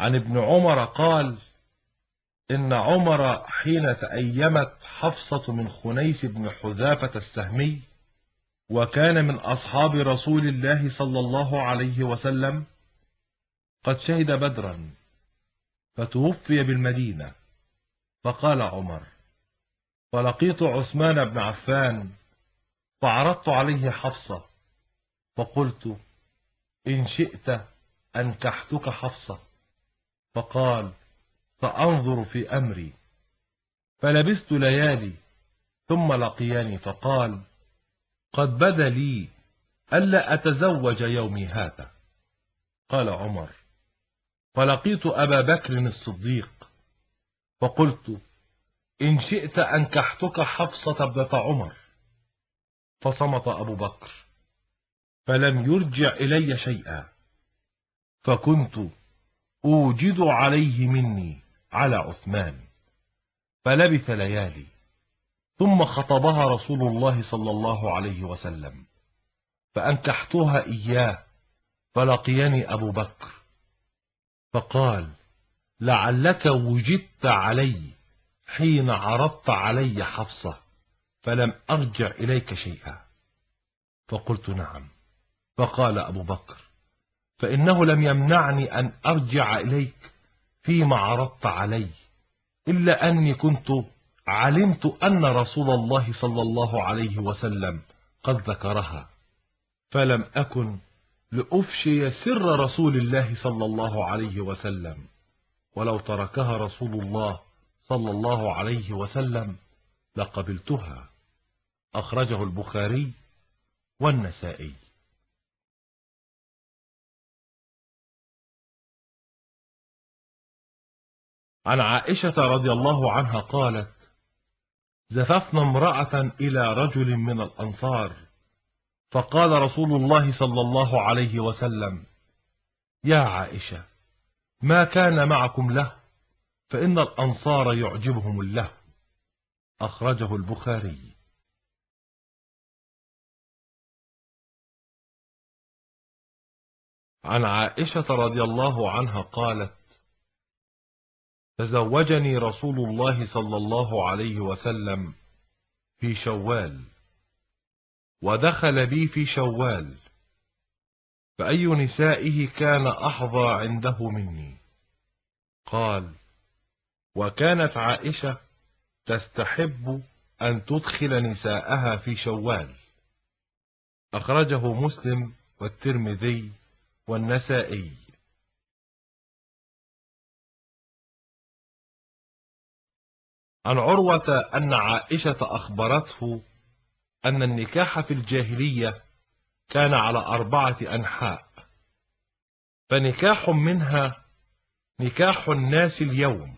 عن ابن عمر قال إن عمر حين تأيمت حفصة من خنيس بن حذافة السهمي وكان من أصحاب رسول الله صلى الله عليه وسلم قد شهد بدرا فتوفي بالمدينة فقال عمر فلقيت عثمان بن عفان فعرضت عليه حفصة فقلت إن شئت أنكحتك حفصة فقال سأنظر في أمري فلبست ليالي ثم لقياني فقال قد بدا لي ألا أتزوج يومي هذا قال عمر فلقيت أبا بكر الصديق فقلت إن شئت أنكحتك حفصة ابنة عمر فصمت أبو بكر فلم يرجع إلي شيئا فكنت أوجد عليه مني على عثمان فلبث ليالي ثم خطبها رسول الله صلى الله عليه وسلم فأنكحتها إياه فلقيني أبو بكر فقال لعلك وجدت علي حين عرضت علي حفصة فلم أرجع إليك شيئا فقلت نعم فقال أبو بكر فإنه لم يمنعني أن أرجع إليك فيما عرضت علي إلا أني كنت علمت أن رسول الله صلى الله عليه وسلم قد ذكرها فلم أكن لأفشي سر رسول الله صلى الله عليه وسلم ولو تركها رسول الله صلى الله عليه وسلم لقبلتها أخرجه البخاري والنسائي عن عائشة رضي الله عنها قالت زففنا امرأة إلى رجل من الأنصار فقال رسول الله صلى الله عليه وسلم يا عائشة ما كان معكم له فإن الأنصار يعجبهم الله أخرجه البخاري عن عائشة رضي الله عنها قالت تزوجني رسول الله صلى الله عليه وسلم في شوال ودخل بي في شوال فأي نسائه كان أحظى عنده مني قال وكانت عائشة تستحب أن تدخل نساءها في شوال أخرجه مسلم والترمذي والنسائي عن عروة أن عائشة أخبرته أن النكاح في الجاهلية كان على أربعة أنحاء فنكاح منها نكاح الناس اليوم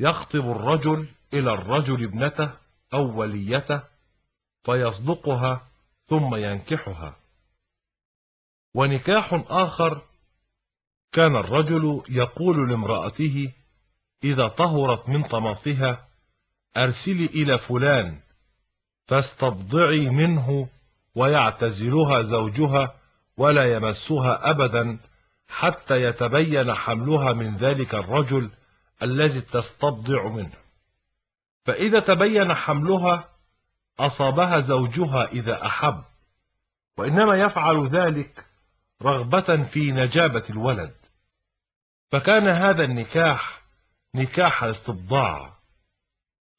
يخطب الرجل إلى الرجل ابنته أو وليته فيصدقها ثم ينكحها ونكاح آخر كان الرجل يقول لامرأته إذا طهرت من طماطها أرسلي إلى فلان فاستبضعي منه ويعتزلها زوجها ولا يمسها أبدا حتى يتبين حملها من ذلك الرجل الذي تستبضع منه فإذا تبين حملها أصابها زوجها إذا أحب وإنما يفعل ذلك رغبة في نجابة الولد فكان هذا النكاح نكاح استبضاع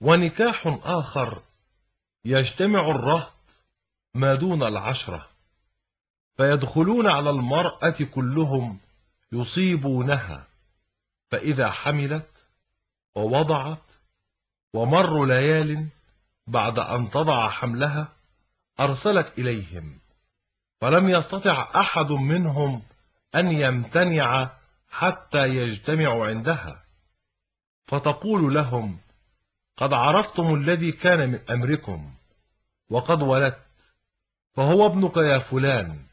ونكاح آخر يجتمع الرهط ما دون العشرة فيدخلون على المرأة كلهم يصيبونها فإذا حملت ووضعت ومر ليال بعد أن تضع حملها أرسلت إليهم فلم يستطع أحد منهم أن يمتنع حتى يجتمع عندها فتقول لهم قد عرفتم الذي كان من أمركم وقد ولدت فهو ابنك يا فلان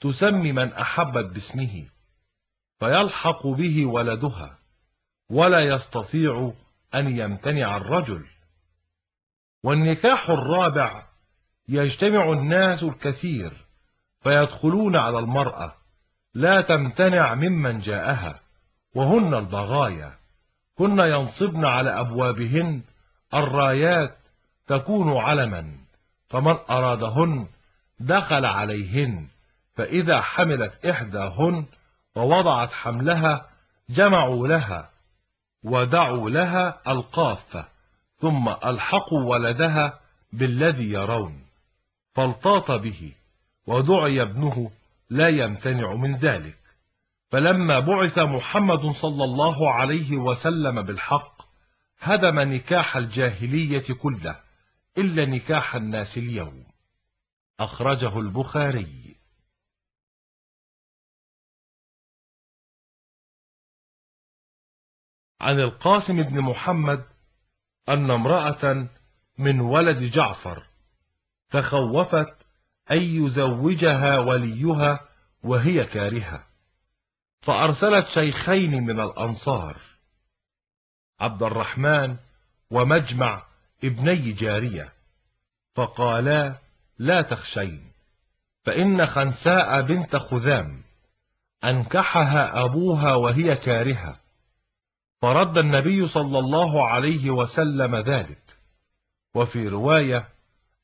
تسمي من أحبت باسمه فيلحق به ولدها ولا يستطيع أن يمتنع الرجل والنكاح الرابع يجتمع الناس الكثير فيدخلون على المرأة لا تمتنع ممن جاءها وهن البغايا كن ينصبن على أبوابهن الرايات تكون علما فمن أرادهن دخل عليهن فإذا حملت إحداهن ووضعت حملها جمعوا لها ودعوا لها القافة ثم ألحقوا ولدها بالذي يرون فالطاط به ودعي ابنه لا يمتنع من ذلك فلما بعث محمد صلى الله عليه وسلم بالحق هدم نكاح الجاهلية كله إلا نكاح الناس اليوم أخرجه البخاري عن القاسم بن محمد أن امرأة من ولد جعفر تخوفت أن يزوجها وليها وهي كارهة فأرسلت شيخين من الأنصار عبد الرحمن ومجمع ابني جارية فقالا لا تخشين فإن خنساء بنت خذام أنكحها أبوها وهي كارهة فرد النبي صلى الله عليه وسلم ذلك وفي رواية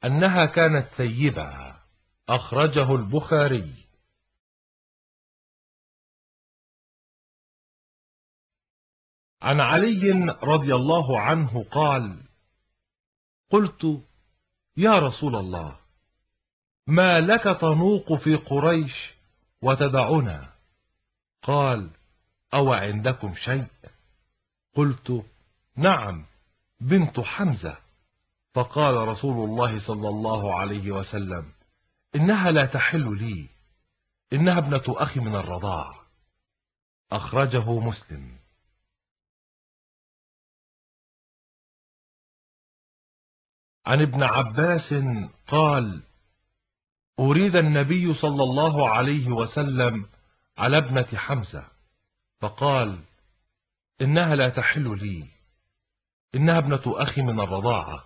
أنها كانت سيدة أخرجه البخاري عن علي رضي الله عنه قال قلت يا رسول الله ما لك تنوق في قريش وتدعنا قال أو عندكم شيء قلت نعم بنت حمزة فقال رسول الله صلى الله عليه وسلم إنها لا تحل لي إنها ابنة أخي من الرضاع أخرجه مسلم عن ابن عباس قال أريد النبي صلى الله عليه وسلم على ابنة حمزة فقال إنها لا تحل لي إنها ابنة أخي من الرضاعة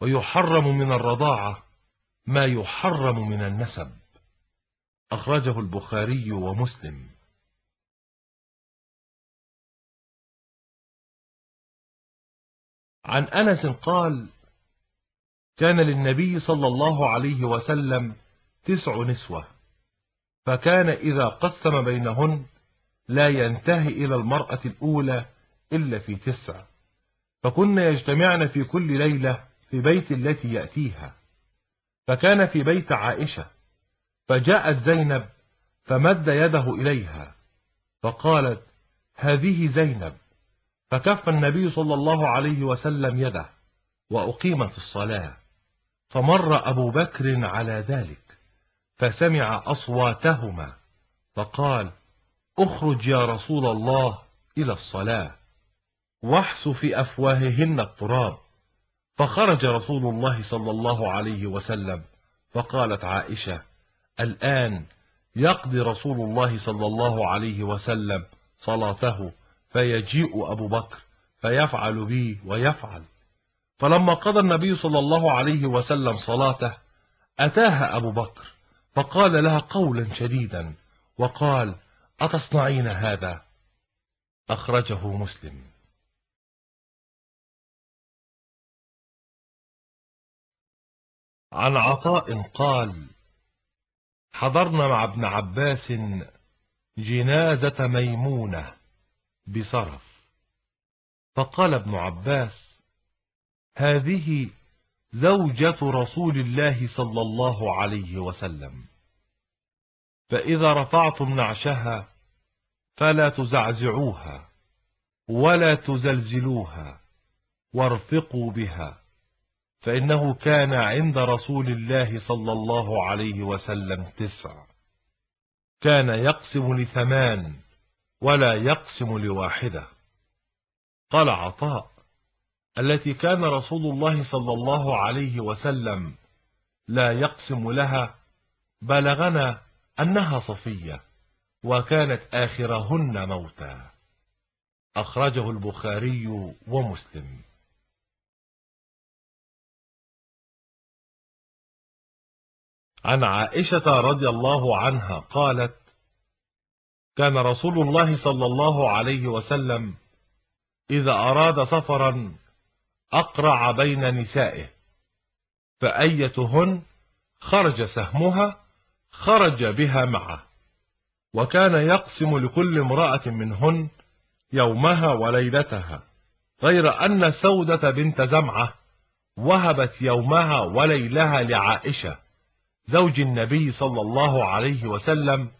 ويحرم من الرضاعة ما يحرم من النسب أخرجه البخاري ومسلم عن أنس قال كان للنبي صلى الله عليه وسلم تسع نسوة فكان إذا قسم بينهن لا ينتهي إلى المرأة الأولى إلا في تسع فكن يجتمعن في كل ليلة في بيت التي يأتيها فكان في بيت عائشة فجاءت زينب فمد يده إليها فقالت هذه زينب فكف النبي صلى الله عليه وسلم يده وأقيمت الصلاة فمر أبو بكر على ذلك فسمع أصواتهما فقال اخرج يا رسول الله إلى الصلاة واحس في أفواههن التراب فخرج رسول الله صلى الله عليه وسلم فقالت عائشة الآن يقضي رسول الله صلى الله عليه وسلم صلاته فيجيء أبو بكر فيفعل بي ويفعل فلما قضى النبي صلى الله عليه وسلم صلاته أتاها أبو بكر فقال لها قولا شديدا وقال أتصنعين هذا أخرجه مسلم عن عطاء قال حضرنا مع ابن عباس جنازة ميمونة بصرف فقال ابن عباس هذه زوجة رسول الله صلى الله عليه وسلم فإذا رفعتم نعشها فلا تزعزعوها ولا تزلزلوها وارفقوا بها فإنه كان عند رسول الله صلى الله عليه وسلم تسع كان يقسم لثمان ولا يقسم لواحدة قال عطاء التي كان رسول الله صلى الله عليه وسلم لا يقسم لها بلغنا أنها صفية وكانت آخرهن موتا أخرجه البخاري ومسلم عن عائشة رضي الله عنها قالت كان رسول الله صلى الله عليه وسلم إذا أراد سفرا أقرع بين نسائه فأيتهن خرج سهمها خرج بها معه وكان يقسم لكل امرأة منهن يومها وليلتها غير أن سودة بنت زمعة وهبت يومها وليلها لعائشة زوج النبي صلى الله عليه وسلم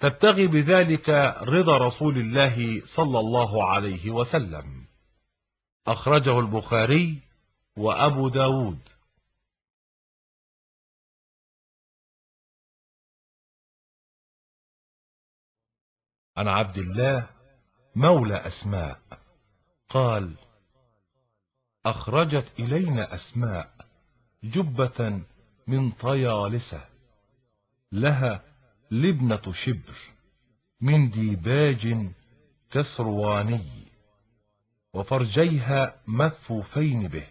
تبتغي بذلك رضا رسول الله صلى الله عليه وسلم أخرجه البخاري وأبو داود عن عبد الله مولى أسماء قال أخرجت إلينا أسماء جبة من طيالسة لها لبنة شبر من ديباج كسرواني وفرجيها مكفوفين به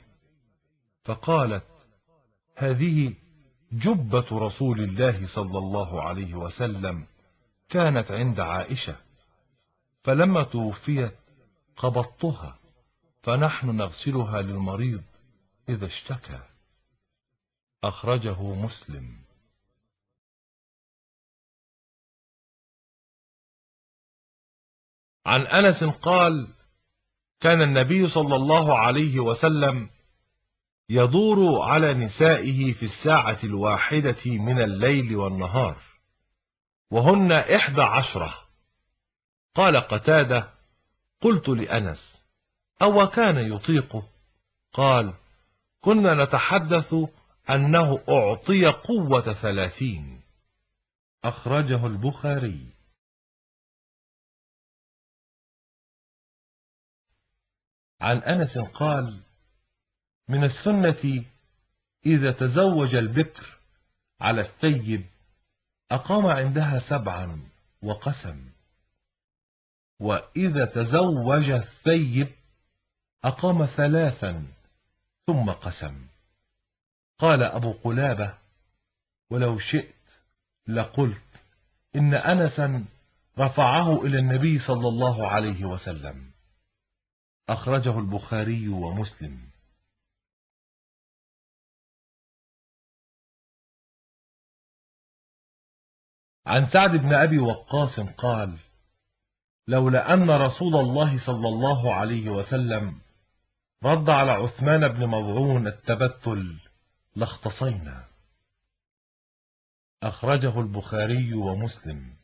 فقالت هذه جبة رسول الله صلى الله عليه وسلم كانت عند عائشة فلما توفيت قبضتها فنحن نغسلها للمريض إذا اشتكى أخرجه مسلم عن أنس قال كان النبي صلى الله عليه وسلم يدور على نسائه في الساعة الواحدة من الليل والنهار وهن إحدى عشرة قال قتادة قلت لأنس أو كان يطيقه قال كنا نتحدث أنه أعطي قوة ثلاثين أخرجه البخاري عن أنس قال من السنة إذا تزوج البكر على الثيب أقام عندها سبعا وقسم وإذا تزوج الثيب أقام ثلاثا ثم قسم قال أبو قلابة ولو شئت لقلت إن أنسا رفعه إلى النبي صلى الله عليه وسلم أخرجه البخاري ومسلم عن سعد بن أبي وقاص قال لولا أن رسول الله صلى الله عليه وسلم رد على عثمان بن مضعون التبتل لاختصينا أخرجه البخاري ومسلم